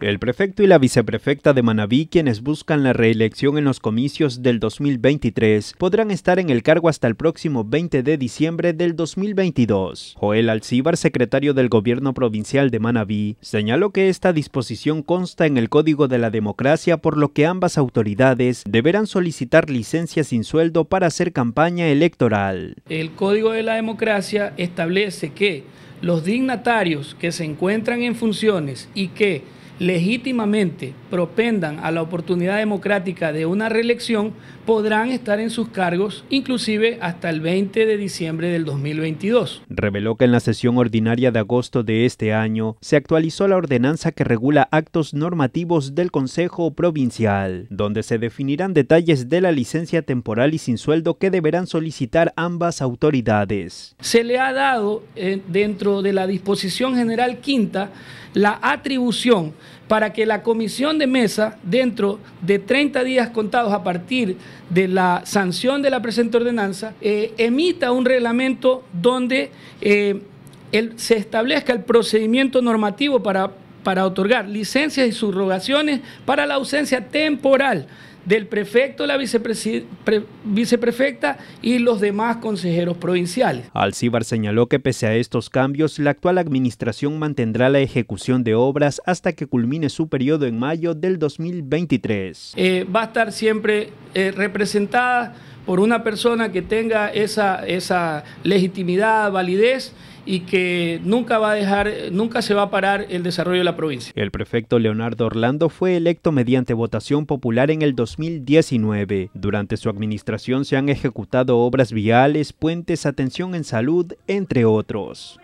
El prefecto y la viceprefecta de Manabí, quienes buscan la reelección en los comicios del 2023, podrán estar en el cargo hasta el próximo 20 de diciembre del 2022. Joel Alcíbar, secretario del gobierno provincial de Manabí, señaló que esta disposición consta en el Código de la Democracia, por lo que ambas autoridades deberán solicitar licencia sin sueldo para hacer campaña electoral. El Código de la Democracia establece que los dignatarios que se encuentran en funciones y que legítimamente propendan a la oportunidad democrática de una reelección podrán estar en sus cargos inclusive hasta el 20 de diciembre del 2022. Reveló que en la sesión ordinaria de agosto de este año se actualizó la ordenanza que regula actos normativos del Consejo Provincial, donde se definirán detalles de la licencia temporal y sin sueldo que deberán solicitar ambas autoridades. Se le ha dado eh, dentro de la disposición general quinta la atribución para que la comisión de mesa, dentro de 30 días contados a partir de la sanción de la presente ordenanza, eh, emita un reglamento donde eh, se establezca el procedimiento normativo para, para otorgar licencias y subrogaciones para la ausencia temporal del prefecto, la viceprefecta y los demás consejeros provinciales. Alcíbar señaló que pese a estos cambios, la actual administración mantendrá la ejecución de obras hasta que culmine su periodo en mayo del 2023. Eh, va a estar siempre eh, representada por una persona que tenga esa, esa legitimidad, validez y que nunca va a dejar, nunca se va a parar el desarrollo de la provincia. El prefecto Leonardo Orlando fue electo mediante votación popular en el 2019. Durante su administración se han ejecutado obras viales, puentes, atención en salud, entre otros.